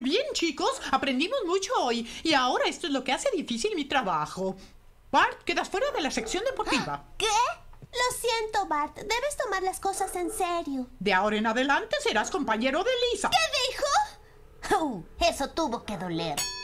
Bien, chicos, aprendimos mucho hoy y ahora esto es lo que hace difícil mi trabajo. Bart, quedas fuera de la sección deportiva. ¿Qué? Lo siento, Bart. Debes tomar las cosas en serio. De ahora en adelante serás compañero de Lisa. ¿Qué dijo? eso tuvo que doler.